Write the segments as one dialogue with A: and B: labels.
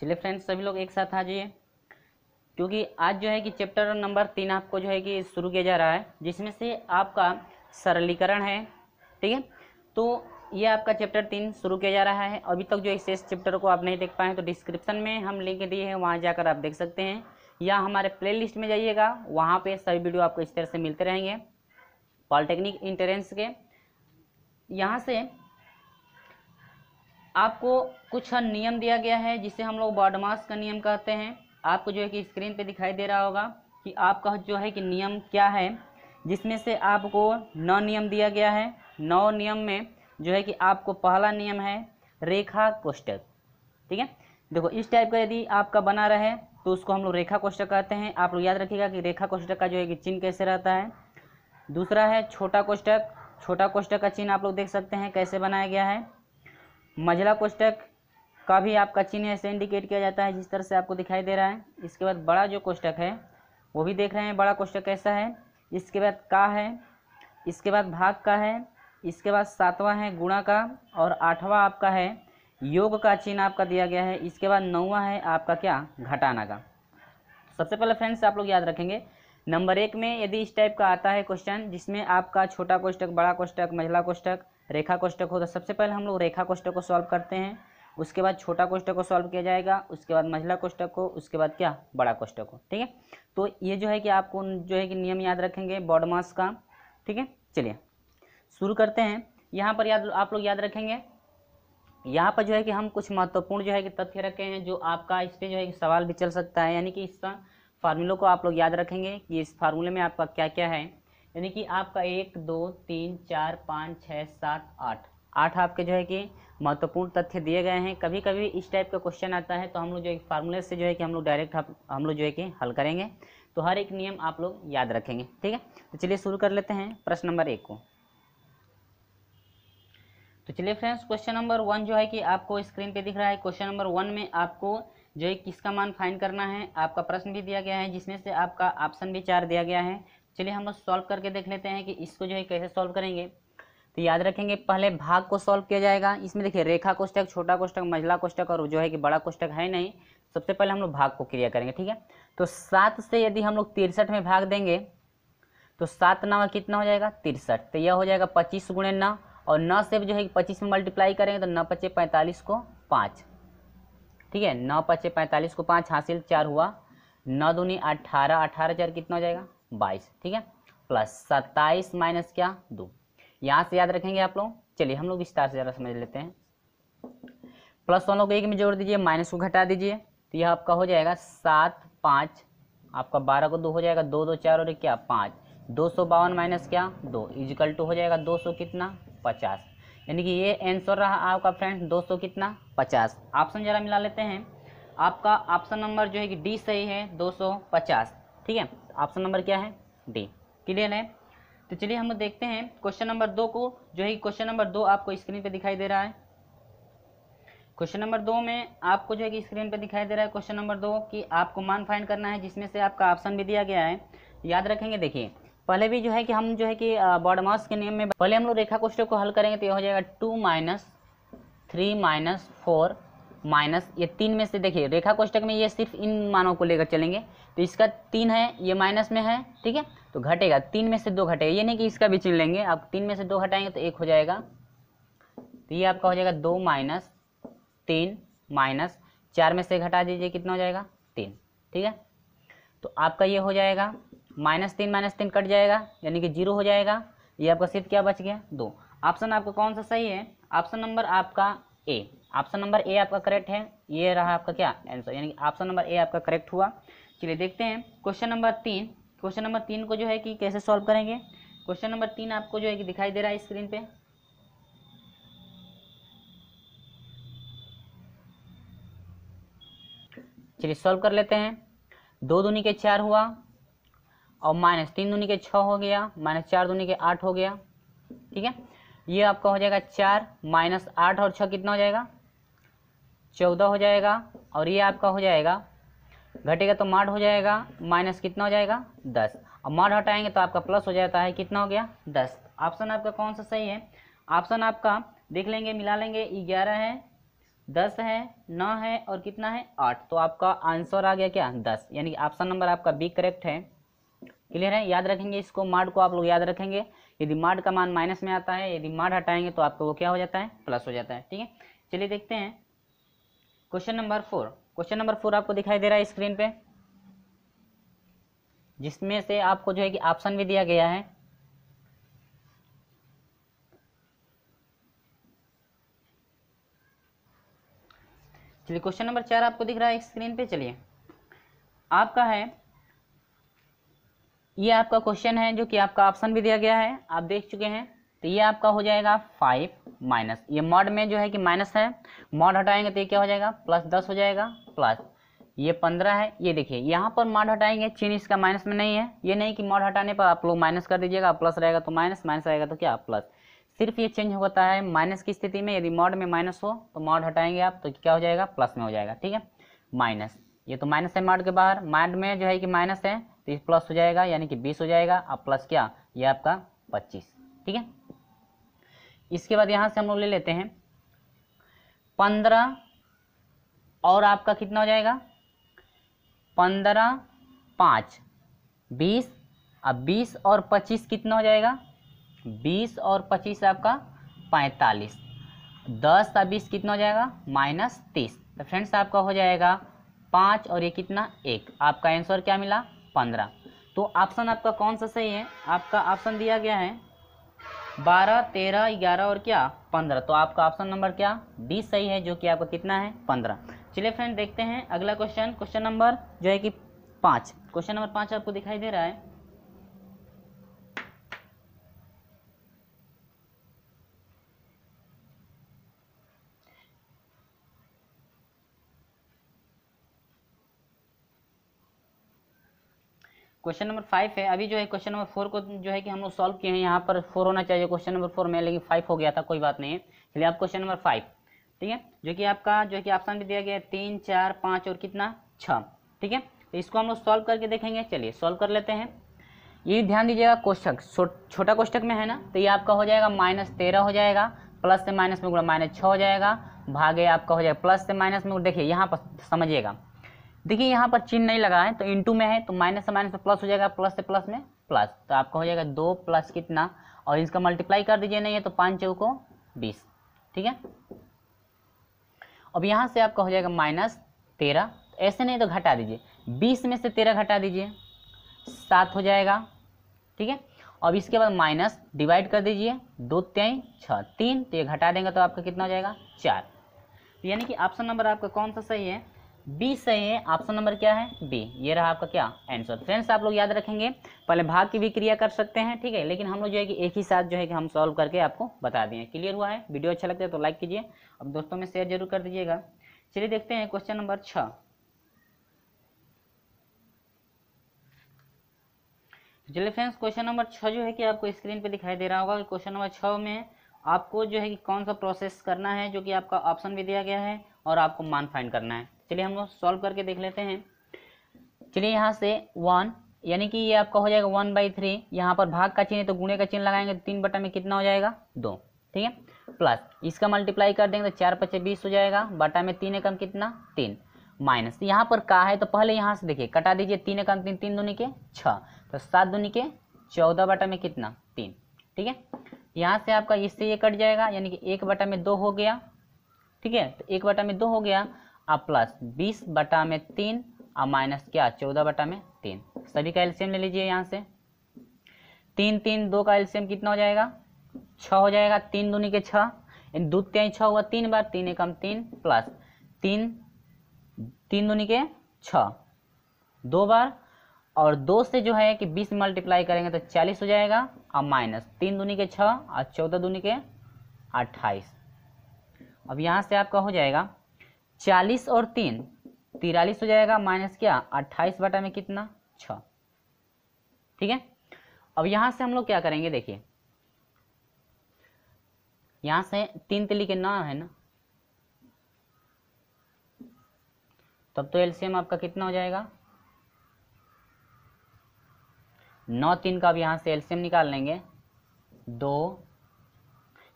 A: चलिए फ्रेंड्स सभी लोग एक साथ आ जाइए क्योंकि आज जो है कि चैप्टर नंबर तीन आपको जो है कि शुरू किया जा रहा है जिसमें से आपका सरलीकरण है ठीक है तो ये आपका चैप्टर तीन शुरू किया जा रहा है अभी तक जो इस चैप्टर को आप नहीं देख पाए तो डिस्क्रिप्शन में हम लिंक दिए हैं वहाँ जाकर आप देख सकते हैं या हमारे प्लेलिस्ट में जाइएगा वहाँ पे सभी वीडियो आपको इस तरह से मिलते रहेंगे पॉलिटेक्निक इंटरेंस के यहाँ से आपको कुछ नियम दिया गया है जिसे हम लोग बॉडमास का नियम कहते हैं आपको जो है कि स्क्रीन पे दिखाई दे रहा होगा कि आपका जो है कि नियम क्या है जिसमें से आपको नौ नियम दिया गया है नौ नियम में जो है कि आपको पहला नियम है रेखा कोष्टक ठीक है देखो इस टाइप का यदि आपका बना रहे तो उसको हम लोग रेखा कोष्टक कहते हैं आप लोग याद रखिएगा कि रेखा कोष्टक का जो है कि चिन्ह कैसे रहता है दूसरा है छोटा कोष्टक छोटा कोष्टक का चिन्ह आप लोग देख सकते हैं कैसे बनाया गया है मझला कोष्टक का भी आपका चिन्ह ऐसे इंडिकेट किया जाता है जिस तरह से आपको दिखाई दे रहा है इसके बाद बड़ा जो कोष्टक है वो भी देख रहे हैं बड़ा कोष्टक कैसा है इसके बाद का है इसके बाद भाग का है इसके बाद सातवां है गुणा का और आठवां आपका है योग का चिन्ह आपका दिया गया है इसके बाद नौवा है आपका क्या घटाना का सबसे पहले फ्रेंड्स आप लोग याद रखेंगे नंबर एक में यदि इस टाइप का आता है क्वेश्चन जिसमें आपका छोटा कोष्टक बड़ा कोष्टक मझला कोष्टक रेखा कोष्टक तो सबसे पहले हम लोग रेखा कोष्टक को सॉल्व करते हैं उसके बाद छोटा कोष्टक को सॉल्व किया जाएगा उसके बाद मझला कोष्टक को उसके बाद क्या बड़ा कोष्टक को ठीक है तो ये जो है कि आपको जो है कि नियम याद रखेंगे बॉड मास का ठीक है चलिए शुरू करते हैं यहाँ पर याद आप लोग याद रखेंगे यहाँ पर जो है कि हम कुछ महत्वपूर्ण जो है कि तथ्य रखे हैं जो आपका इस पर जो है कि सवाल भी चल सकता है यानी कि इसका फार्मूलों को आप लोग याद रखेंगे कि इस फार्मूले में आपका क्या क्या है यानी कि आपका एक दो तीन चार पाँच छः सात आठ आठ आपके जो है कि महत्वपूर्ण तथ्य दिए गए हैं कभी कभी इस टाइप का क्वेश्चन आता है तो हम लोग जो है फार्मूले से जो है कि हम लोग डायरेक्ट हम लोग जो है कि हल करेंगे तो हर एक नियम आप लोग याद रखेंगे ठीक है तो चलिए शुरू कर लेते हैं प्रश्न नंबर एक को तो चलिए फ्रेंड्स क्वेश्चन नंबर वन जो है कि आपको स्क्रीन पे दिख रहा है क्वेश्चन नंबर वन में आपको जो है किसका मान फाइंड करना है आपका प्रश्न भी दिया गया है जिसमें से आपका ऑप्शन भी चार दिया गया है चलिए हम लोग सॉल्व करके देख लेते हैं कि इसको जो है कैसे सॉल्व करेंगे तो याद रखेंगे पहले भाग को सॉल्व किया जाएगा इसमें देखिए रेखा कोष्टक छोटा कोष्टक मझला कोष्टक और जो है कि बड़ा कोष्टक है नहीं सबसे पहले हम लोग भाग को क्रिया करेंगे ठीक है तो सात से यदि हम लोग तिरसठ में भाग देंगे तो सात नवा कितना हो जाएगा तिरसठ तो यह हो जाएगा पच्चीस गुणे नौ और नौ से जो है कि पच्चीस में मल्टीप्लाई करेंगे तो नौ पच्चे पैंतालीस को पाँच ठीक है नौ पच्चे पैंतालीस को पाँच हासिल चार हुआ नौ दूनी अट्ठारह अठारह चार कितना हो जाएगा बाईस ठीक है प्लस सत्ताईस माइनस क्या दो यहाँ से याद रखेंगे आप लोग चलिए हम लोग विस्तार से ज़रा समझ लेते हैं प्लस वन को एक में जोड़ दीजिए माइनस को घटा दीजिए तो यह आपका हो जाएगा सात पाँच आपका बारह को दो हो जाएगा दो दो चार और एक क्या पाँच दो सौ बावन माइनस क्या दो इजिकल टू हो जाएगा दो सौ कितना पचास यानी कि ये आंसर रहा आपका फ्रेंड दो सौ कितना पचास ऑप्शन ज़रा मिला लेते हैं आपका ऑप्शन नंबर जो है कि डी सही है दो सौ पचास ठीक है ऑप्शन नंबर क्या है डी क्लियर है तो चलिए हम देखते हैं क्वेश्चन नंबर दो को जो है क्वेश्चन नंबर दो आपको स्क्रीन पर दिखाई दे रहा है क्वेश्चन नंबर दो में आपको जो है कि स्क्रीन पर दिखाई दे रहा है क्वेश्चन नंबर दो कि आपको मान फाइंड करना है जिसमें से आपका ऑप्शन भी दिया गया है याद रखेंगे देखिए पहले भी जो है कि हम जो है कि बॉडमास के नियम में पहले हम लोग रेखा कोष्टक को हल करेंगे तो ये हो जाएगा two minus three minus four minus ये तीन में से देखिए रेखा कोष्टक में ये सिर्फ इन मानों को लेकर चलेंगे तो इसका तीन है ये माइनस में है ठीक है तो घटेगा तीन में से दो घटेगा ये नहीं कि इसका भी चुन लेंगे आप तीन में से दो घटाएंगे तो एक हो जाएगा तो ये आपका हो जाएगा दो माइनस तीन माइनस चार में से घटा दीजिए कितना हो जाएगा तीन ठीक है तो आपका ये हो जाएगा माइनस तीन माइनस तीन कट जाएगा यानी कि जीरो हो जाएगा ये आपका सिर्फ क्या बच गया दो ऑप्शन आपका कौन सा सही है ऑप्शन नंबर आपका ए ऑप्शन नंबर ए आपका करेक्ट है ये रहा आपका क्या आंसर यानी कि ऑप्शन नंबर ए आपका करेक्ट हुआ चलिए देखते हैं क्वेश्चन नंबर तीन क्वेश्चन नंबर तीन को जो है कि कैसे सॉल्व करेंगे क्वेश्चन नंबर तीन आपको जो है कि दिखाई दे रहा है स्क्रीन पे चलिए सॉल्व कर लेते हैं दो दूनी के चार हुआ और माइनस तीन दूनी के छ हो गया माइनस चार दूनी के आठ हो गया ठीक है ये आपका हो जाएगा चार माइनस आठ और छ कितना हो जाएगा चौदह हो जाएगा और ये आपका हो जाएगा घटेगा तो माड हो जाएगा माइनस कितना हो जाएगा दस अब माड हटाएंगे तो आपका प्लस हो जाता है कितना हो गया दस ऑप्शन आपका कौन सा सही है ऑप्शन आपका देख लेंगे मिला लेंगे ग्यारह है दस है नौ है और कितना है आठ तो आपका आंसर आ गया क्या दस यानी ऑप्शन नंबर आपका बी करेक्ट है क्लियर है याद रखेंगे इसको मार्ड को आप लोग याद रखेंगे यदि मार्ड का मान माइनस में आता है यदि मार्ड हटाएंगे तो आपका वो क्या हो जाता है प्लस हो जाता है ठीक है चलिए देखते हैं question number four question number four आपको दिखाई दे रहा है स्क्रीन पे जिसमें से आपको जो है कि ऑप्शन भी दिया गया है चलिए क्वेश्चन नंबर चार आपको दिख रहा है स्क्रीन पे चलिए आपका है ये आपका क्वेश्चन है जो कि आपका ऑप्शन भी दिया गया है आप देख चुके हैं तो ये आपका हो जाएगा फाइव माइनस ये मॉड में जो है कि माइनस है मॉड हटाएंगे तो ये क्या हो जाएगा प्लस दस हो जाएगा प्लस ये पंद्रह है ये देखिए यहाँ पर मॉड हटाएंगे चीन इसका माइनस में नहीं है ये नहीं कि मॉड हटाने पर आप लोग माइनस कर दीजिएगा प्लस रहेगा तो माइनस माइनस रहेगा तो क्या प्लस सिर्फ ये चेंज होता है माइनस की स्थिति में यदि मॉड में माइनस हो तो मॉड हटाएंगे आप तो क्या हो जाएगा प्लस में हो जाएगा ठीक है माइनस ये तो माइनस है मॉड के बाहर मॉड में जो है कि माइनस है तो प्लस हो जाएगा यानी कि बीस हो जाएगा अब प्लस क्या ये आपका पच्चीस ठीक है इसके बाद यहाँ से हम लोग ले लेते हैं पंद्रह और आपका कितना हो जाएगा पंद्रह पाँच बीस अब बीस और पच्चीस कितना हो जाएगा बीस और पच्चीस आपका पैंतालीस दस और बीस कितना हो जाएगा माइनस तीस तो फ्रेंड्स आपका हो जाएगा पाँच और ये कितना एक आपका आंसर क्या मिला पंद्रह तो ऑप्शन आपका कौन सा सही है आपका ऑप्शन दिया गया है बारह तेरह ग्यारह और क्या पंद्रह तो आपका ऑप्शन नंबर क्या बीस सही है जो कि आपका कितना है पंद्रह चलिए फ्रेंड देखते हैं अगला क्वेश्चन क्वेश्चन नंबर जो है कि पाँच क्वेश्चन नंबर पाँच आपको दिखाई दे रहा है क्वेश्चन नंबर फाइव है अभी जो है क्वेश्चन नंबर फोर को जो है कि हम लोग सॉल्व किए हैं यहाँ पर फोर होना चाहिए क्वेश्चन नंबर फोर में लेकिन फाइव हो गया था कोई बात नहीं है चलिए आप क्वेश्चन नंबर फाइव ठीक है जो कि आपका जो है कि ऑप्शन भी दिया गया है तीन चार पाँच और कितना छः ठीक है तो इसको हम लोग सॉल्व करके देखेंगे चलिए सॉल्व कर लेते हैं ये ध्यान दीजिएगा क्वेश्चन छोटा कोष्ठक में है ना तो ये आपका हो जाएगा माइनस तेरह हो जाएगा प्लस से माइनस में गुणा माइनस छः हो जाएगा भागे आपका हो जाएगा प्लस से माइनस में देखिए यहाँ पर समझिएगा देखिए यहाँ पर चिन्ह नहीं लगा है तो इंटू में है तो माइनस से माइनस प्लस हो जाएगा प्लस से प्लस में प्लस तो आपका हो जाएगा दो प्लस कितना और इसका मल्टीप्लाई कर दीजिए नहीं है तो पाँच चौको को बीस ठीक है अब यहाँ से आपका हो जाएगा माइनस तेरह तो ऐसे नहीं तो घटा दीजिए बीस में से तेरह घटा दीजिए सात हो जाएगा ठीक है अब इसके बाद माइनस डिवाइड कर दीजिए दो त्याई छः तीन तो ये घटा देंगे तो आपका कितना हो जाएगा चार तो यानी कि ऑप्शन नंबर आपका कौन सा सही है बी सही है ऑप्शन नंबर क्या है बी ये रहा आपका क्या आंसर फ्रेंड्स आप लोग याद रखेंगे पहले भाग की भी क्रिया कर सकते हैं ठीक है लेकिन हम लोग जो है कि एक ही साथ जो है कि हम सॉल्व करके आपको बता दिए क्लियर हुआ है वीडियो अच्छा लगता है तो लाइक कीजिए अब दोस्तों में शेयर जरूर कर दीजिएगा चलिए देखते हैं क्वेश्चन नंबर छ चलिए फ्रेंड्स क्वेश्चन नंबर छः जो है कि आपको स्क्रीन पे दिखाई दे रहा होगा क्वेश्चन नंबर छः में आपको जो है कि कौन सा प्रोसेस करना है जो कि आपका ऑप्शन भी दिया गया है और आपको मान फाइंड करना है चलिए हम लोग सॉल्व करके देख लेते हैं चलिए यहाँ से वन यानी कि ये आपका हो जाएगा वन बाई थ्री यहाँ पर भाग का चिन्ह तो गुणे का चिन्ह लगाएंगे तो तीन बटा में कितना हो जाएगा दो ठीक है प्लस इसका मल्टीप्लाई कर देंगे तो चार पचे बीस हो जाएगा बटा में तीन एकम कितना तीन माइनस यहाँ पर का है तो पहले यहाँ से देखिए कटा दीजिए तीन एकम तीन तीन दूनी के छः तो सात दूनी के चौदह बटा में कितना तीन ठीक है यहाँ से आपका इससे ये कट जाएगा यानी कि एक बटा में दो हो गया ठीक है तो एक बटा में दो हो गया अब प्लस बीस बटा में तीन और माइनस क्या चौदह बटा में तीन सभी का एल्शियम ले लीजिए यहाँ से तीन तीन दो का एल्शियम कितना हो जाएगा छ हो जाएगा तीन दूनी के छः दो त्याई छः हुआ तीन बार तीन एकम तीन प्लस तीन तीन दूनी के छ दो बार और दो से जो है कि बीस मल्टीप्लाई करेंगे तो चालीस हो जाएगा और माइनस तीन दूनी के छः और चौदह दूनी के अट्ठाईस अब यहाँ से आपका हो जाएगा चालीस और तीन तिरालीस हो जाएगा माइनस क्या अट्ठाईस बटा में कितना छ ठीक है अब यहां से हम लोग क्या करेंगे देखिए यहां से तीन तिली के ना है ना तब तो एलसीएम आपका कितना हो जाएगा नौ तीन का अब यहाँ से एलसीएम निकाल लेंगे दो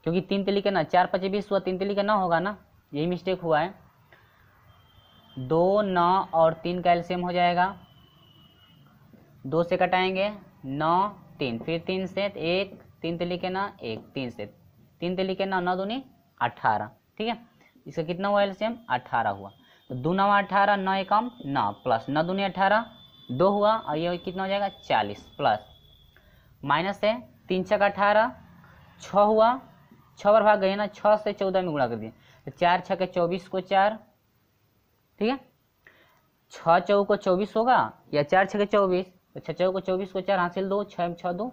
A: क्योंकि तीन तिली का ना चार पचे बीस हुआ तीन तिली का ना होगा ना यही मिस्टेक हुआ है दो नौ और तीन का एल्शियम हो जाएगा दो से कटाएंगे नौ तीन फिर तीन से एक तीन तिली ना एक तीन से तीन तिली ना नौ दूनी अट्ठारह ठीक है इसका कितना हुआ एल्शियम अठारह हुआ तो दो नवा अठारह नौ एकम नौ प्लस नौ दूनी अठारह दो हुआ और ये कितना हो जाएगा चालीस प्लस माइनस है तीन छः का अठारह छः हुआ छः बार भाग गए ना छः से चौदह में गुणा कर दिए तो चार छः के चौबीस को चार ठीक है छः चौ को चौबीस होगा या चार छः के चौबीस तो छः चौ को चौबीस को चार हासिल दो छः छः दो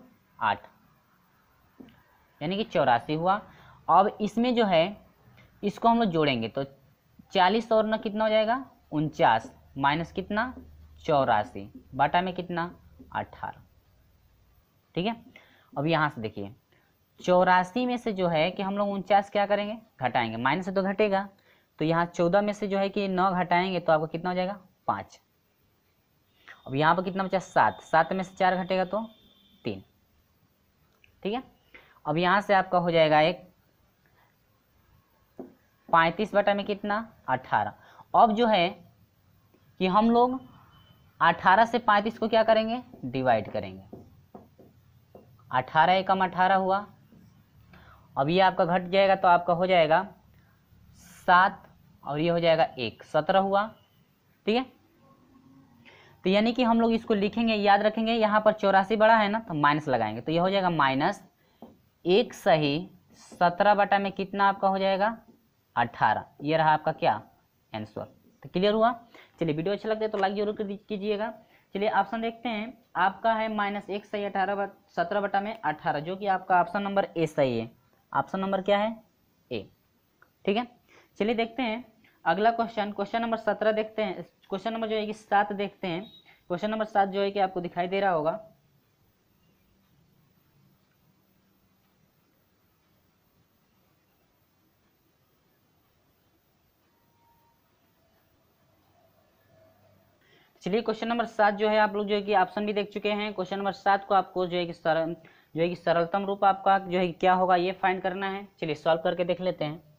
A: आठ यानी कि चौरासी हुआ अब इसमें जो है इसको हम लोग जोड़ेंगे तो चालीस और न कितना हो जाएगा उनचास माइनस कितना चौरासी बाटा में कितना अठारह ठीक है अब यहाँ से देखिए चौरासी में से जो है कि हम लोग उनचास क्या करेंगे घटाएंगे माइनस से तो घटेगा तो यहाँ चौदह में से जो है कि नौ घटाएंगे तो आपका कितना हो जाएगा पाँच अब यहाँ पर कितना बचा सात सात में से चार घटेगा तो तीन ठीक है अब यहाँ से आपका हो जाएगा एक पैंतीस बटा में कितना अठारह अब जो है कि हम लोग अठारह से पैंतीस को क्या करेंगे डिवाइड करेंगे अठारह एकम अठारह हुआ अब ये आपका घट जाएगा तो आपका हो जाएगा सात और ये हो जाएगा एक सत्रह हुआ ठीक है तो यानी कि हम लोग इसको लिखेंगे याद रखेंगे यहाँ पर चौरासी बड़ा है ना तो माइनस लगाएंगे तो ये हो जाएगा माइनस एक सही सत्रह बटा में कितना आपका हो जाएगा अठारह ये रहा आपका क्या आंसर तो क्लियर हुआ चलिए वीडियो अच्छा लगता है तो लाइक जरूर कीजिएगा चलिए ऑप्शन देखते हैं आपका है माइनस एक सही अठारह सत्रह बटा में अठारह जो कि आपका ऑप्शन नंबर ए सही है ऑप्शन नंबर क्या है ए ठीक है चलिए देखते हैं अगला क्वेश्चन क्वेश्चन नंबर सत्रह देखते हैं क्वेश्चन नंबर जो है कि सात देखते हैं क्वेश्चन नंबर सात जो है कि आपको दिखाई दे रहा होगा चलिए क्वेश्चन नंबर सात जो है आप लोग जो है कि ऑप्शन भी देख चुके हैं क्वेश्चन नंबर सात को आपको जो है कि सरल जो है कि सरलतम रूप आपका जो है क्या होगा ये फाइंड करना है चलिए सॉल्व करके देख लेते हैं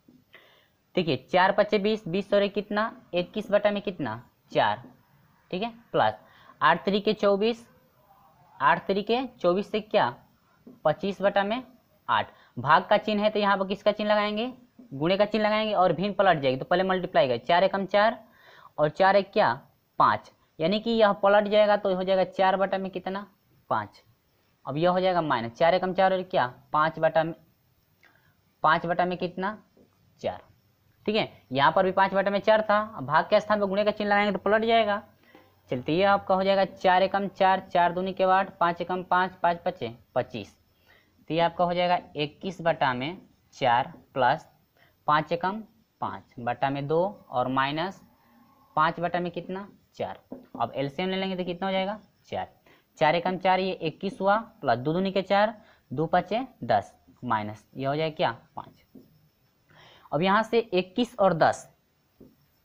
A: देखिए चार पच्चे बीस बीस और कितना इक्कीस बटा में कितना चार ठीक है प्लस आठ तरीके चौबीस आठ तरीके चौबीस से क्या पच्चीस बटा में आठ भाग का चिन्ह है तो यहाँ पर किसका चिन्ह लगाएंगे गुणे का चिन्ह लगाएंगे और भिन्न पलट जाएगी तो पहले मल्टीप्लाई करें चार एकम चार और चार एक क्या पाँच यानी कि यह पलट जाएगा तो हो जाएगा चार बटा में कितना पाँच अब यह हो जाएगा माइनस चार एकम चार और क्या पाँच बटा में पाँच बटा में कितना चार ठीक है यहाँ पर भी पाँच बटे में चार था भाग के स्थान पर गुणे का चिन्ह लगाएंगे तो पलट जाएगा चलते तो ये आपका हो जाएगा चार एकम चार चार दूनी के बाद पाँच एकम पाँच पाँच पचे पच्चीस तो ये आपका हो जाएगा इक्कीस बटा में चार प्लस पाँच एकम पाँच बटा में दो और माइनस पाँच बटा में कितना चार अब एलसीएम ले लेंगे तो कितना हो जाएगा चार चार एकम चार ये इक्कीस हुआ प्लस दो दूनी के चार दो पचे दस माइनस ये हो जाएगा क्या पाँच अब यहाँ से 21 और 10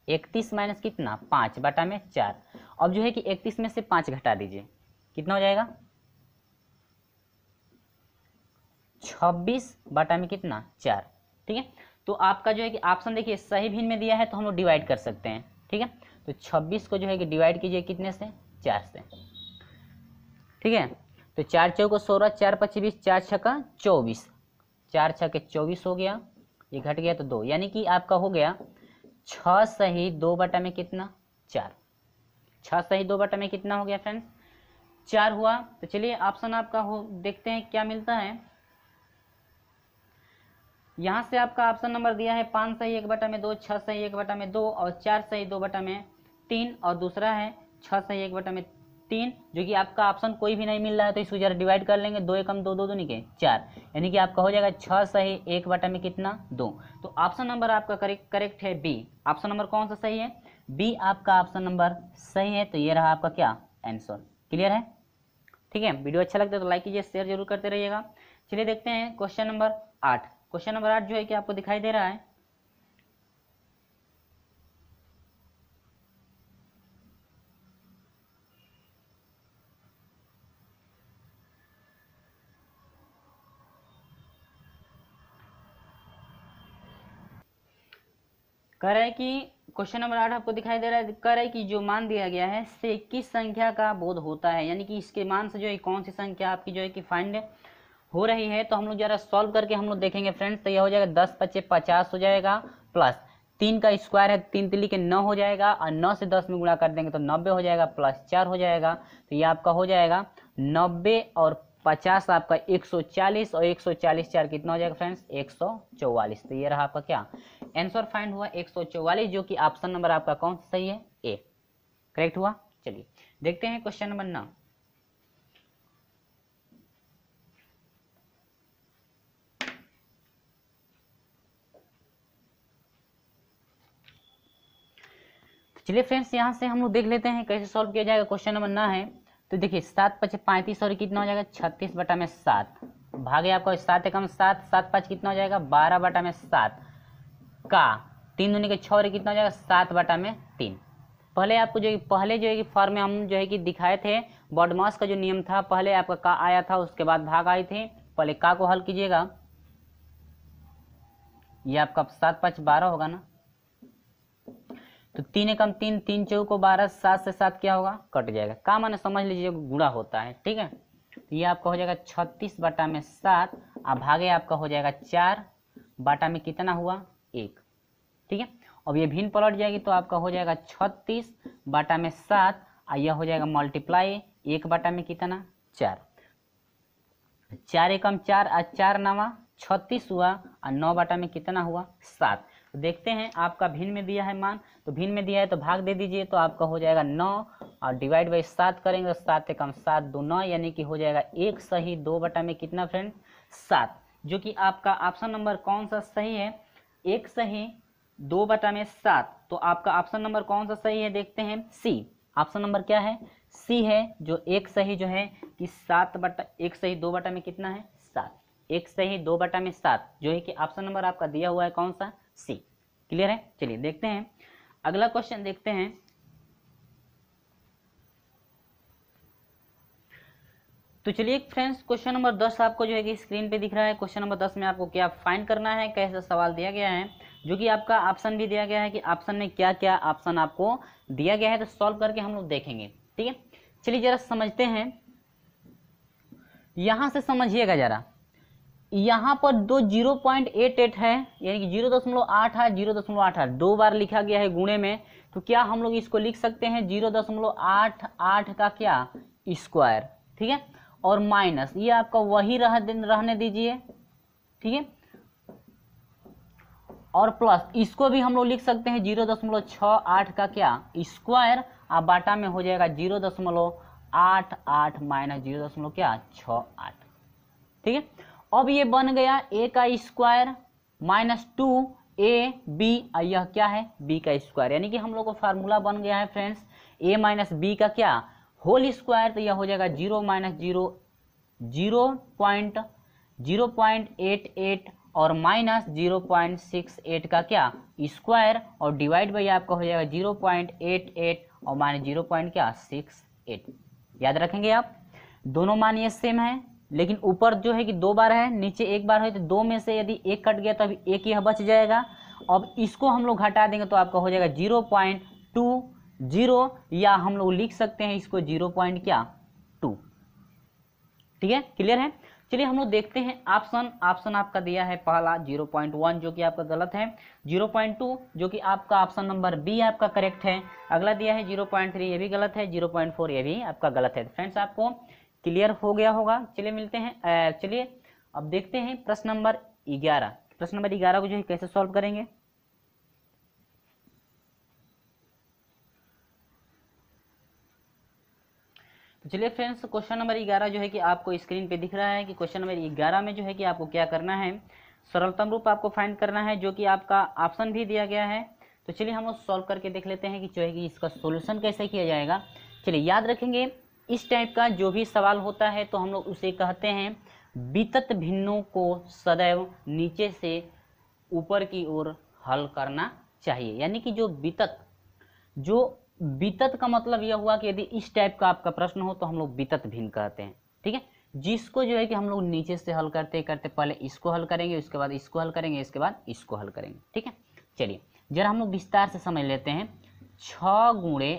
A: 31 माइनस कितना पाँच बटा में चार अब जो है कि 31 में से पाँच घटा दीजिए कितना हो जाएगा 26 बटा में कितना चार ठीक है तो आपका जो है कि ऑप्शन देखिए सही भिन्न में दिया है तो हम लोग डिवाइड कर सकते हैं ठीक है तो 26 को जो है कि डिवाइड कीजिए कितने से चार से ठीक है तो चार को सोलह चार पच्चीस चार छक्का चौबीस चार छक्के चौबीस हो गया ये घट गया तो दो यानी कि आपका हो गया छ सही दो बटा में कितना चार छ सही दो बटा में कितना हो गया फ्रेंड चार हुआ तो चलिए ऑप्शन आपका हो देखते हैं क्या मिलता है यहां से आपका ऑप्शन नंबर दिया है पांच सही एक बटा में दो छह सही एक बटा में दो और चार सही दो बटा में तीन और दूसरा है छह सही एक बटा में तीन जो कि आपका ऑप्शन कोई भी नहीं मिल रहा है तो इसको जरा डिवाइड कर लेंगे दो एकम दो दो दो के चार यानी कि आपका हो जाएगा छः सही एक बटा में कितना दो तो ऑप्शन नंबर आपका करेक्ट करेक्ट है बी ऑप्शन नंबर कौन सा सही है बी आपका ऑप्शन नंबर सही है तो ये रहा आपका क्या आंसर क्लियर है ठीक है वीडियो अच्छा लगता है तो लाइक कीजिए शेयर जरूर करते रहिएगा चलिए देखते हैं क्वेश्चन नंबर आठ क्वेश्चन नंबर आठ जो है कि आपको दिखाई दे रहा है कह रहे हैं कि क्वेश्चन नंबर आठ आपको दिखाई दे रहा है कह रहे हैं कि जो मान दिया गया है से किस संख्या का बोध होता है यानी कि इसके मान से जो है कौन सी संख्या आपकी जो है कि फाइंड हो रही है तो हम लोग जरा सॉल्व करके हम लोग देखेंगे फ्रेंड्स तो यह हो जाएगा दस पच्चे पचास हो जाएगा प्लस तीन का स्क्वायर है तीन तिली के नौ हो जाएगा और नौ से दस में गुणा कर देंगे तो नब्बे हो जाएगा प्लस चार हो जाएगा तो ये आपका हो जाएगा नब्बे और पचास तो आपका एक सौ चालीस और एक सौ चालीस चार कितना हो जाएगा फ्रेंड्स एक सौ चौवालीस तो ये रहा आपका क्या आंसर फाइंड हुआ एक सौ चौवालीस जो कि ऑप्शन नंबर आपका कौन सा सही है ए करेक्ट हुआ चलिए देखते हैं क्वेश्चन नंबर नौ तो चलिए फ्रेंड्स यहाँ से हम लोग देख लेते हैं कैसे सॉल्व किया जाएगा क्वेश्चन नंबर ना है तो देखिए सात पचे पैंतीस और कितना हो जाएगा छत्तीस बटा में सात भागे आपको सात एकम सात सात पाँच कितना हो जाएगा बारह बटा में सात का तीन दूनी के छः और कितना हो जाएगा सात बटा में तीन पहले आपको जो पहले जो है कि फॉर्म में हम जो है कि दिखाए थे बॉडमास का जो नियम था पहले आपका का आया था उसके बाद भाग आए थे पहले का को हल कीजिएगा ये आपका सात पाँच बारह होगा ना तो तीन एकम तीन तीन चौ को बारह सात से सात क्या होगा कट जाएगा का माने समझ लीजिए गुणा होता है ठीक है तो ये आपका हो जाएगा छत्तीस बटा में सात और भागे आपका हो जाएगा चार बाटा में कितना हुआ एक ठीक है अब ये भिन्न पलट जाएगी तो आपका हो जाएगा छत्तीस बाटा में सात और यह हो जाएगा मल्टीप्लाई एक बाटा में कितना चार चार एकम चार और चार नवा छत्तीस हुआ और नौ बाटा में कितना हुआ सात तो देखते हैं आपका भिन्न में दिया है मान तो भिन्न में दिया है तो भाग दे दीजिए तो आपका हो जाएगा नौ और डिवाइड बाई सात करेंगे तो सात एक सात दो नौ यानी कि हो जाएगा एक सही दो बटा में कितना फ्रेंड सात जो कि आपका ऑप्शन नंबर कौन सा सही है एक सही दो बटा में सात तो आपका ऑप्शन नंबर कौन सा सही है देखते हैं सी ऑप्शन नंबर क्या है सी है जो एक सही जो है कि सात बटा एक सही दो बटा में कितना है सात एक सही दो बटा में सात जो है कि ऑप्शन नंबर आपका दिया हुआ है कौन सा सी क्लियर है चलिए देखते हैं अगला क्वेश्चन देखते हैं तो चलिए फ्रेंड्स क्वेश्चन नंबर दस आपको जो है कि स्क्रीन पे दिख रहा है क्वेश्चन नंबर दस में आपको क्या फाइंड करना है कैसा सवाल दिया गया है जो कि आपका ऑप्शन भी दिया गया है कि ऑप्शन में क्या क्या ऑप्शन आपको दिया गया है तो सॉल्व करके हम लोग देखेंगे ठीक है चलिए जरा समझते हैं यहां से समझिएगा जरा यहाँ पर दो जीरो पॉइंट एट एट है यानी कि जीरो दशमलव आठ आठ जीरो दशमलव आठ आठ दो बार लिखा गया है गुणे में तो क्या हम लोग इसको लिख सकते हैं जीरो दशमलव आठ आठ का क्या स्क्वायर ठीक है और माइनस ये आपका वही रह, रहने दीजिए ठीक है और प्लस इसको भी हम लोग लिख सकते हैं जीरो दशमलव छ आठ का क्या स्क्वायर आप बाटा में हो जाएगा जीरो दशमलव आठ आठ माइनस जीरो दशमलव क्या छ आठ ठीक है अब ये बन गया ए का square minus two A B यह क्या है बी का स्क्वायर यानी कि हम लोग को फार्मूला बन गया है फ्रेंड्स a माइनस बी का क्या होल स्क्वायर तो यह हो जाएगा zero minus zero zero point zero point eight eight और minus zero point six eight का क्या स्क्वायर और डिवाइड बाई आपका हो जाएगा जीरो पॉइंट एट एट और माइनस जीरो पॉइंट क्या सिक्स एट याद रखेंगे आप दोनों मान ये सेम है लेकिन ऊपर जो है कि दो बार है नीचे एक बार है तो दो में से यदि एक कट गया तो अभी एक ही बच जाएगा अब इसको हम लोग घटा देंगे तो आपका हो जाएगा जीरो पॉइंट टू जीरो या हम लोग लिख सकते हैं इसको जीरो पॉइंट क्या टू ठीक है क्लियर है चलिए हम लोग देखते हैं ऑप्शन ऑप्शन आपका दिया है पहला जीरो पॉइंट वन जो कि आपका गलत है जीरो पॉइंट टू जो कि आपका ऑप्शन नंबर बी आपका करेक्ट है अगला दिया है जीरो पॉइंट थ्री ये भी गलत है जीरो पॉइंट फोर ये भी आपका गलत है फ्रेंड्स आपको क्लियर हो गया होगा चलिए मिलते हैं चलिए अब देखते हैं प्रश्न नंबर ग्यारह प्रश्न नंबर ग्यारह को जो है कैसे सॉल्व करेंगे तो चलिए फ्रेंड्स क्वेश्चन नंबर ग्यारह जो है कि आपको स्क्रीन पे दिख रहा है कि क्वेश्चन नंबर ग्यारह में जो है कि आपको क्या करना है सरलतम रूप आपको फाइंड करना है जो कि आपका ऑप्शन भी दिया गया है तो चलिए हम उस सॉल्व करके देख लेते हैं कि जो है कि इसका सोल्यूशन कैसे किया जाएगा चलिए याद रखेंगे इस टाइप का जो भी सवाल होता है तो हम लोग उसे कहते हैं वितत भिन्नों को सदैव नीचे से ऊपर की ओर हल करना चाहिए यानी कि जो वितत जो वितत का मतलब यह हुआ कि यदि इस टाइप का आपका प्रश्न हो तो हम लोग वितत भिन्न कहते हैं ठीक है जिसको जो है कि हम लोग नीचे से हल करते करते पहले इसको हल करेंगे उसके बाद इसको हल करेंगे इसके बाद इसको हल करेंगे ठीक है चलिए जरा हम लोग विस्तार से समझ लेते हैं छ गुणे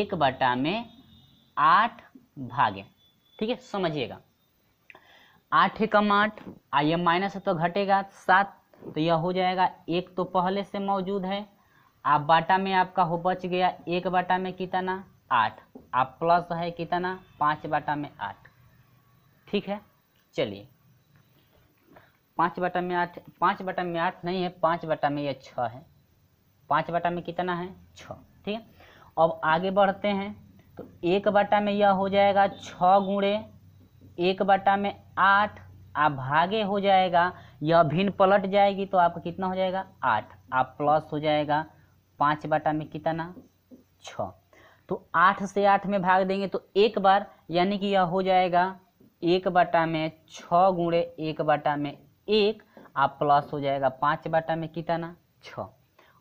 A: एक बटा में आठ भागे ठीक है समझिएगा आठ एकम आठ आइए माइनस है तो घटेगा सात तो यह हो जाएगा एक तो पहले से मौजूद है आप बाटा में आपका हो बच गया एक बाटा में कितना आठ आप प्लस है कितना पाँच बाटा में आठ ठीक है चलिए पाँच बाटा में आठ पाँच बाटा में आठ नहीं है पाँच बाटा में यह छः है पाँच बाटा में कितना है छ ठीक है अब आगे बढ़ते हैं तो एक बटा में यह हो जाएगा छ गुणे एक बटा में आठ आप भागे हो जाएगा यह भिन्न पलट जाएगी तो आपका कितना हो जाएगा आठ आप प्लस हो जाएगा पाँच बटा में कितना छ तो आठ से आठ में भाग देंगे तो एक बार यानी कि यह हो जाएगा एक बटा में छ गुणे एक बटा में एक आप प्लस हो जाएगा पाँच बटा में कितना छः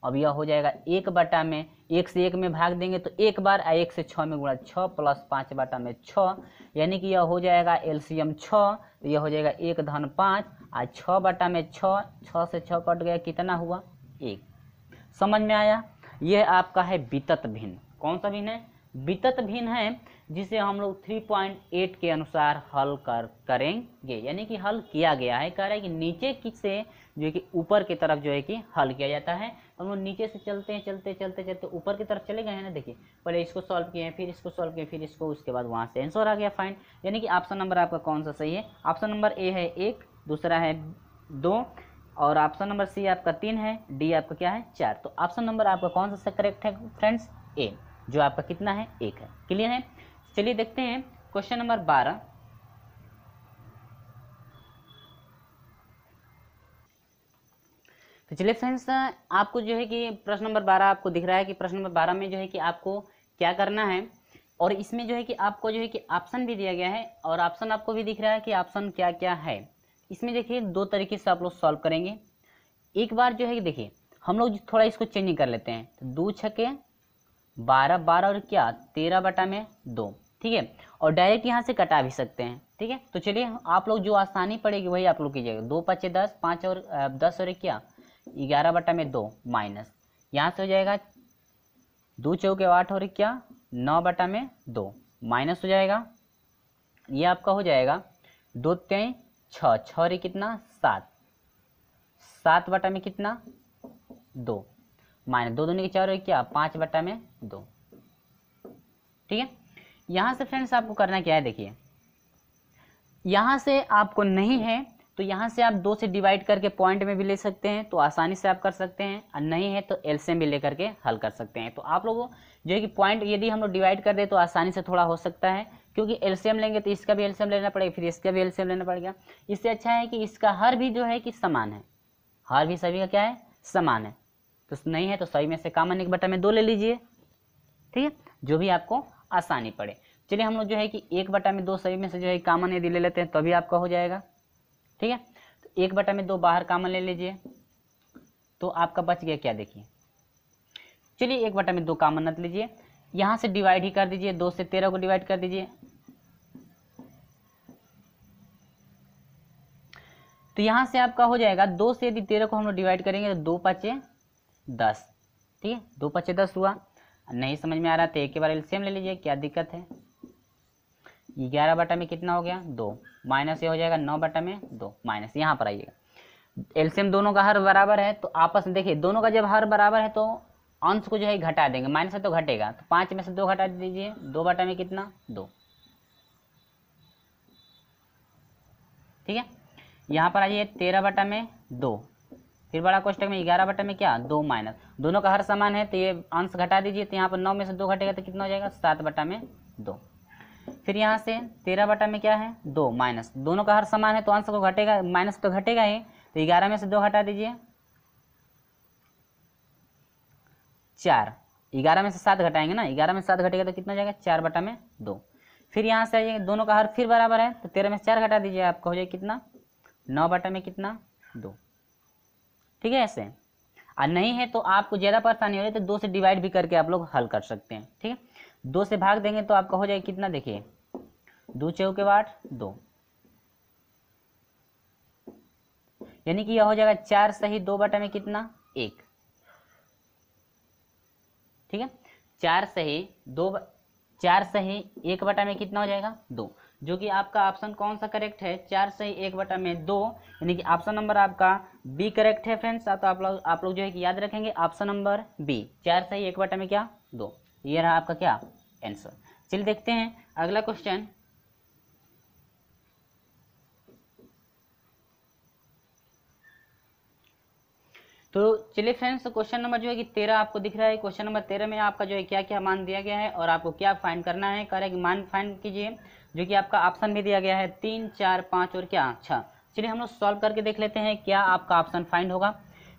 A: अब यह हो जाएगा एक बटा में एक से एक में भाग देंगे तो एक बार आ एक से छः में गुणा छः प्लस पाँच बटा में छः यानी कि यह हो जाएगा एलसीएम छः तो यह हो जाएगा एक धन पाँच आ छः बटा में छः छः से छः कट गया कितना हुआ एक समझ में आया यह आपका है वितत भिन्न कौन सा भिन्न है वितत भिन्न है जिसे हम लोग एट के अनुसार हल कर करेंगे यानी कि हल किया गया है कह रहा है कि नीचे किसे से जो है कि ऊपर की तरफ जो है कि हल किया जाता है हम लोग नीचे से चलते हैं चलते चलते चलते ऊपर की तरफ चले गए हैं ना देखिए पहले इसको सॉल्व किए हैं फिर इसको सॉल्व किए फिर इसको उसके बाद वहाँ से आंसर आ गया फाइन यानी कि ऑप्शन नंबर आपका कौन सा सही है ऑप्शन नंबर ए है एक दूसरा है दो और ऑप्शन नंबर सी आपका तीन है डी आपका क्या है चार तो ऑप्शन नंबर आपका कौन सा करेक्ट है फ्रेंड्स ए जो आपका कितना है एक है क्लियर है चलिए देखते हैं क्वेश्चन नंबर बारह तो चलिए फ्रेंड्स आपको जो है कि प्रश्न नंबर बारह आपको दिख रहा है कि प्रश्न नंबर बारह में जो है कि आपको क्या करना है और इसमें जो है कि आपको जो है कि ऑप्शन भी दिया गया है और ऑप्शन आपको भी दिख रहा है कि ऑप्शन क्या क्या है इसमें देखिए दो तरीके से आप लोग सॉल्व करेंगे एक बार जो है कि देखिए हम लोग थोड़ा इसको चेंजिंग कर लेते हैं तो दो छके बारह बारह और क्या तेरह बटा में दो ठीक है और डायरेक्ट यहाँ से कटा भी सकते हैं ठीक है तो चलिए आप लोग जो आसानी पड़ेगी वही आप लोग कीजिएगा दो पचे दस पाँच और दस और क्या ग्यारह बटा में दो माइनस यहाँ से हो जाएगा दो चौके आठ और क्या नौ बटा में दो माइनस हो जाएगा ये आपका हो जाएगा दो तेई छ छः कितना सात सात बटा में कितना दो माइनस दो दोनों के चार और क्या पाँच बटा में दो ठीक है यहाँ से फ्रेंड्स आपको करना क्या है देखिए यहाँ से आपको नहीं है तो यहाँ से आप दो से डिवाइड करके पॉइंट में भी ले सकते हैं तो आसानी से आप कर सकते हैं और नहीं है तो एलसीएम भी लेकर के हल कर सकते हैं तो आप लोगों जो है कि पॉइंट यदि हम लोग डिवाइड कर दे तो आसानी से थोड़ा हो सकता है क्योंकि एलसीएम लेंगे तो इसका भी एलसीएम लेना पड़ेगा फिर इसका भी एलसीएम लेना पड़ेगा इससे अच्छा है कि इसका हर भी जो है कि समान है हर भी सभी का क्या है समान है तो नहीं है तो सभी में से कामन एक बटा में दो ले लीजिए ठीक है जो भी आपको आसानी पड़े चलिए हम लोग जो है कि एक बटा में दो सभी में से जो है कामन यदि ले लेते हैं तभी आपका हो जाएगा ठीक है तो एक बटा में दो बाहर कामन ले लीजिए तो आपका बच गया क्या देखिए चलिए एक बटा में दो कामन रख लीजिए यहाँ से डिवाइड ही कर दीजिए दो से तेरह को डिवाइड कर दीजिए तो यहाँ से आपका हो जाएगा दो से यदि तेरह को हम लोग डिवाइड करेंगे तो दो पचे दस ठीक है दो पचे दस हुआ नहीं समझ में आ रहा तो एक बार एल्सियम ले लीजिए क्या दिक्कत है ग्यारह बटा में कितना हो गया दो माइनस ये हो जाएगा नौ बटा में दो माइनस यहाँ पर आइएगा एल्सियम दोनों का हर बराबर है तो आपस में देखिए दोनों का जब हर बराबर है तो अंश को जो है घटा देंगे माइनस है तो घटेगा तो पाँच में से दो घटा दीजिए दो बटा में कितना दो ठीक है यहाँ पर आइए तेरह बटा में दो फिर बड़ा क्वेश्चन में ग्यारह बटा में क्या दो माइनस दोनों का हर समान है तो ये अंश घटा दीजिए तो यहाँ पर नौ में से दो घटेगा तो कितना हो जाएगा सात बटा में दो फिर यहाँ से तेरह बटा में क्या है दो माइनस दोनों का हर समान है तो आंसर को घटेगा माइनस तो घटेगा ही तो ग्यारह में से दो हटा दीजिए चार ग्यारह में से सात घटाएंगे ना ग्यारह में सात घटेगा तो कितना जाएगा चार बटा में दो फिर यहाँ से आइए दोनों का हर फिर बराबर है तो तेरह में चार घटा दीजिए आपका हो जाएगा कितना नौ बटा में कितना दो ठीक है ऐसे और नहीं है तो आपको ज़्यादा परेशानी हो रही है तो दो से डिवाइड भी करके आप लोग हल कर सकते हैं ठीक है दो से भाग देंगे तो आपका हो जाएगा कितना देखिए दो के बाद दो यानी कि यह हो जाएगा चार सही दो बटा में कितना एक ठीक है चार सही दो चार सही एक बटा में कितना हो जाएगा दो जो कि आपका ऑप्शन कौन सा करेक्ट है चार सही एक बटा में दो यानी कि ऑप्शन नंबर आपका बी करेक्ट है फ्रेंड्स तो आप लोग आप लोग जो है कि याद रखेंगे ऑप्शन नंबर बी चार सही एक बटा में क्या दो ये रहा आपका क्या आंसर चलिए देखते हैं अगला क्वेश्चन तो चलिए फ्रेंड्स क्वेश्चन नंबर जो है कि तेरह आपको दिख रहा है क्वेश्चन नंबर तेरह में आपका जो है क्या क्या मान दिया गया है और आपको क्या फाइंड करना है करेक्ट मान फाइंड कीजिए जो कि आपका ऑप्शन भी दिया गया है तीन चार पाँच और क्या अच्छा चलिए हम लोग सॉल्व करके देख लेते हैं क्या आपका ऑप्शन फाइंड होगा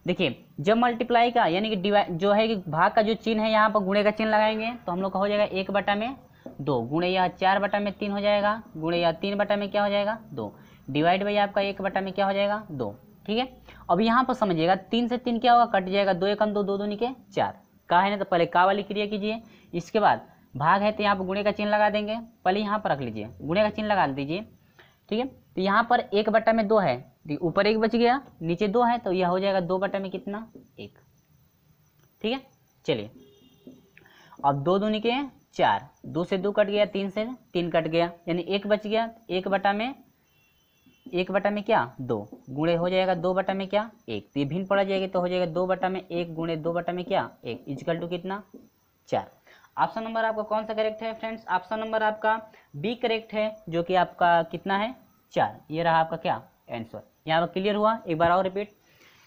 A: देखिए जब मल्टीप्लाई का यानी कि डिवाइड जो है कि भाग का जो चिन्ह है यहाँ पर गुणे का चिन्ह लगाएंगे तो हम लोग का हो जाएगा एक बटा में दो गुणे या चार बटा में तीन हो जाएगा गुणे या तीन बटा में क्या हो जाएगा दो डिवाइड बाई आपका एक बटा में क्या हो जाएगा दो ठीक है अब यहाँ पर समझिएगा तीन से तीन क्या होगा कट जाएगा दो एकम दो दो दूनी के चार का है ना तो पहले का वाली क्रिया कीजिए इसके बाद भाग है तो यहाँ पर गुणे का चिन्ह लगा देंगे पहले यहाँ पर रख लीजिए गुणे का चिन्ह लगा दीजिए ठीक है तो यहाँ पर एक बट्टा में दो है तो ऊपर एक बच गया नीचे दो है तो यह हो जाएगा दो बट्टा में कितना एक ठीक है चलिए अब दो दूनी के चार दो से दो कट गया तीन से तीन कट गया यानी एक बच गया एक बटा में एक बटा में क्या दो गुणे हो जाएगा दो बटा में क्या एक तो ये भिन्न पड़ा जाएगा तो हो जाएगा दो बटा में एक गुणे दो बटा में क्या एक इजकल टू कितना चार ऑप्शन नंबर आपका कौन सा करेक्ट है फ्रेंड्स ऑप्शन नंबर आपका बी करेक्ट है जो कि आपका कितना है चार ये रहा आपका क्या आंसर यहाँ पर क्लियर हुआ एक बार और रिपीट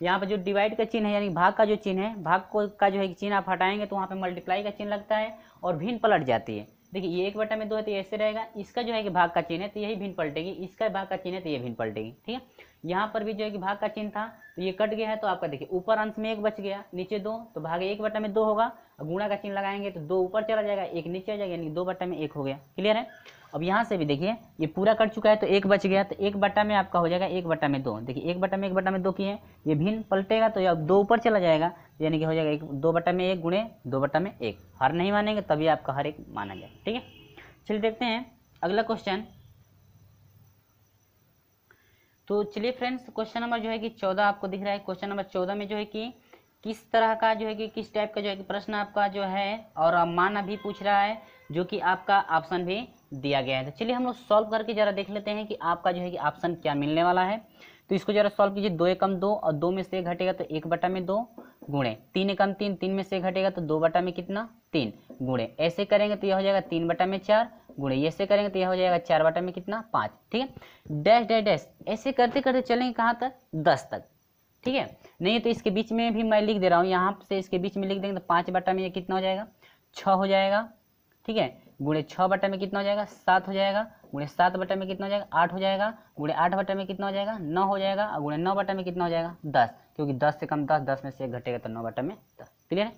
A: यहाँ पर जो डिवाइड का चिन्ह है यानी भाग का जो चिन्ह है भाग को का जो है चिन्ह आप हटाएंगे तो वहाँ पर मल्टीप्लाई का चिन्ह लगता है और भिन्न पलट जाती है देखिए ये एक बटा में दो है तो ऐसे रहेगा इसका जो है कि भाग का चिन्ह है तो यही भिन्न पलटेगी इसका भाग का चिन्ह है तो ये भिन्न पलटेगी ठीक है यहाँ पर भी जो है कि भाग का चिन्ह था तो ये कट गया है तो आपका देखिए ऊपर अंश में एक बच गया नीचे दो तो भाग एक बटा में दो होगा और गुणा का चिन्ह लगाएंगे तो दो ऊपर चला जाएगा एक नीचे आ जाएगा यानी दो बटा में एक हो गया क्लियर है अब यहाँ से भी देखिए ये पूरा कट चुका है तो एक बच गया तो एक बट्टा में आपका हो जाएगा एक बट्टा में दो देखिए एक बट्टा में एक बट्टा में दो किए हैं ये भिन्न पलटेगा तो अब दो ऊपर चला जाएगा यानी कि हो जाएगा एक दो बट्टा में एक गुणे दो बट्टा में एक हर नहीं मानेंगे तभी आपका हर एक माना जाए ठीक है चलिए देखते हैं अगला क्वेश्चन तो चलिए फ्रेंड्स क्वेश्चन नंबर जो है कि चौदह आपको दिख रहा है क्वेश्चन नंबर चौदह में जो है कि किस तरह का जो है कि किस टाइप का जो है कि प्रश्न आपका जो है और मान भी पूछ रहा है जो कि आपका ऑप्शन भी दिया गया है तो चलिए हम लोग सॉल्व करके ज़रा देख लेते हैं कि आपका जो है कि ऑप्शन क्या मिलने वाला है तो इसको जरा सॉल्व कीजिए दो एकम दो और दो में से एक घटेगा तो एक बटा में दो गुणे तीन एकम तीन तीन में से घटेगा तो दो बटा में कितना तीन गुणे ऐसे करेंगे तो यह हो जाएगा तीन बटा में चार गुणे ऐसे करेंगे तो यह हो जाएगा चार बटा में कितना पाँच ठीक है डैश डैश डैश ऐसे करते करते चलेंगे कहाँ तक दस तक ठीक है नहीं तो इसके बीच में भी मैं लिख दे रहा हूँ यहाँ से इसके बीच में लिख देंगे तो पाँच बटा में ये कितना हो जाएगा छः हो जाएगा ठीक है गुणे छः बटा में कितना हो जाएगा सात हो जाएगा गुणे सात बटा में कितना हो जाएगा आठ हो जाएगा गुणे आठ बटा में कितना हो जाएगा नौ हो जाएगा और गुणे नौ बटा में कितना हो जाएगा दस क्योंकि दस से कम दस दस में से एक घटेगा तो नौ बटा में दस क्लियर है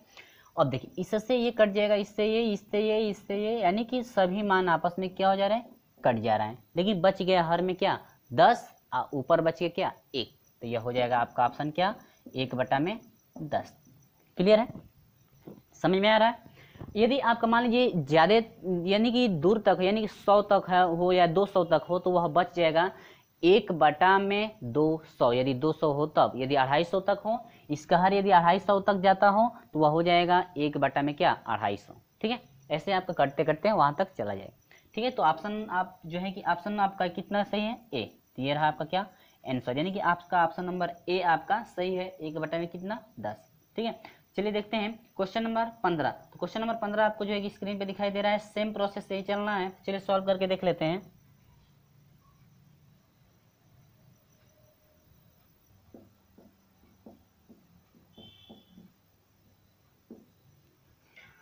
A: अब देखिए इससे ये कट जाएगा इससे ये इससे ये इससे ये यानी कि सभी मान आपस में क्या हो जा रहे हैं कट जा रहे हैं लेकिन बच गया हर में क्या दस और ऊपर बच गया क्या एक तो यह हो जाएगा आपका ऑप्शन क्या एक बटा में दस क्लियर है समझ में आ रहा है यदि आपका मान लीजिए ज़्यादा यानी कि दूर तक यानी कि सौ तक है हो या दो सौ तक हो तो वह बच जाएगा एक बटा में दो सौ यदि दो सौ हो तब यदि अढ़ाई सौ तक हो इसका हर यदि अढ़ाई सौ तक जाता हो तो वह हो जाएगा एक बटा में क्या अढ़ाई सौ ठीक है ऐसे आपका करते करते वहाँ तक चला जाएगा ठीक है तो ऑप्शन आप जो है कि ऑप्शन आपका कितना सही है ए तो ये रहा आपका क्या आंसर यानी कि आपका ऑप्शन नंबर ए आपका सही है एक बटा में कितना दस ठीक है चलिए देखते हैं क्वेश्चन नंबर पंद्रह तो क्वेश्चन नंबर पंद्रह आपको जो है कि स्क्रीन पे दिखाई दे रहा है सेम प्रोसेस से ही चलना है चलिए सॉल्व करके देख लेते हैं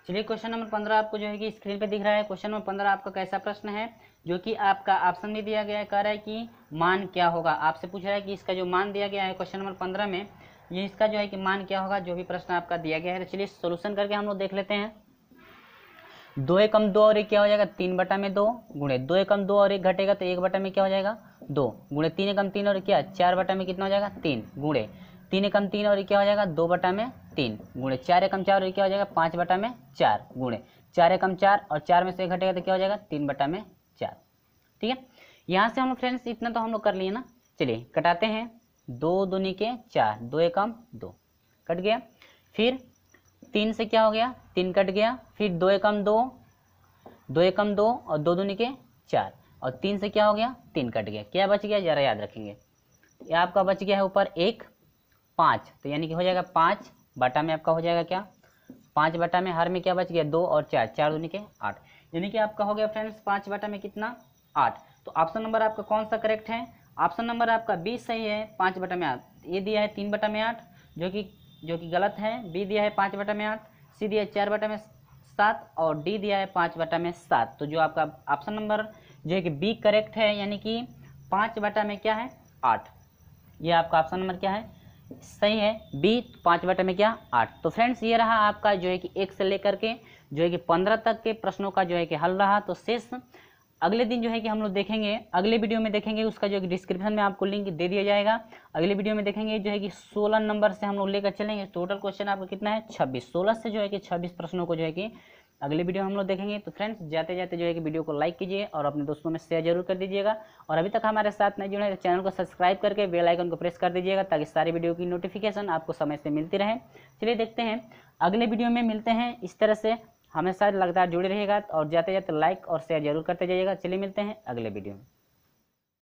A: चलिए क्वेश्चन नंबर पंद्रह आपको जो है कि स्क्रीन पे दिख रहा है क्वेश्चन नंबर पंद्रह आपका कैसा प्रश्न है जो कि आपका ऑप्शन भी दिया गया है कह रहा है कि मान क्या होगा आपसे पूछ रहा है कि इसका जो मान दिया गया है क्वेश्चन नंबर पंद्रह में ये इसका जो है कि मान क्या होगा जो भी प्रश्न आपका दिया गया है तो चलिए सोल्यूशन करके हम लोग देख लेते हैं दो एकम दो और एक क्या हो जाएगा तीन बटा में दो गुणे दो एकम दो और एक घटेगा तो एक बटा में क्या हो जाएगा दो गुणे तीन एकम तीन और क्या चार बटा में कितना हो जाएगा तीन गुणे तीन एकम तीन और क्या हो जाएगा दो बटा में तीन गुणे चार एकम चार और क्या हो जाएगा पाँच बटा में चार गुणे चार एकम चार और चार में से घटेगा तो क्या हो जाएगा तीन बटा में चार ठीक है यहाँ से हम लोग फ्रेंड्स इतना तो हम लोग कर लिए ना चलिए कटाते हैं दो दूनी के चार दो एकम दो कट गया फिर तीन से क्या हो गया तीन कट गया फिर दो एकम दो दो एकम दो और दो दूनी के चार और तीन से क्या हो गया तीन कट गया क्या बच गया जरा याद रखेंगे ये आपका बच गया है ऊपर एक पाँच तो यानी कि हो जाएगा पाँच बाटा में आपका हो जाएगा क्या पाँच बटा में हर में क्या बच गया दो और चार चार दूनी के आठ यानी कि आपका हो गया फ्रेंड्स पाँच बटा में कितना आठ तो ऑप्शन नंबर आपका कौन सा करेक्ट है ऑप्शन नंबर आपका बी सही है पाँच बटा में आठ ए दिया है तीन बटा में आठ जो कि जो कि गलत है बी दिया है पाँच बटा में आठ सी दिया है चार बटा में सात और डी दिया है पाँच बटा में सात तो जो आपका ऑप्शन नंबर जो है कि बी करेक्ट है यानी कि पाँच बटा में क्या है आठ ये आपका ऑप्शन नंबर क्या है सही है बी पाँच बटा में क्या आठ तो फ्रेंड्स ये रहा आपका जो है कि एक से लेकर के जो है कि पंद्रह तक के प्रश्नों का जो है कि हल रहा तो शेष अगले दिन जो है कि हम लोग देखेंगे अगले वीडियो में देखेंगे उसका जो डिस्क्रिप्शन में आपको लिंक दे दिया जाएगा अगले वीडियो में देखेंगे जो है कि 16 नंबर से हम लोग लेकर चलेंगे टोटल क्वेश्चन आपका कितना है 26 16 से जो है कि 26 प्रश्नों को जो है कि अगले वीडियो हम लोग देखेंगे तो फ्रेंड्स जाते जाते जो है कि वीडियो को लाइक कीजिए और अपने दोस्तों में शेयर जरूर कर दीजिएगा और अभी तक हमारे साथ नहीं जुड़े तो चैनल को सब्सक्राइब करके बेल आइकन को प्रेस कर दीजिएगा ताकि सारी वीडियो की नोटिफिकेशन आपको समय से मिलती रहे चलिए देखते हैं अगले वीडियो में मिलते हैं इस तरह से हमेशा लगातार जुड़े रहिएगा और जाते जाते लाइक और शेयर जरूर करते जाइएगा चलिए मिलते हैं अगले वीडियो में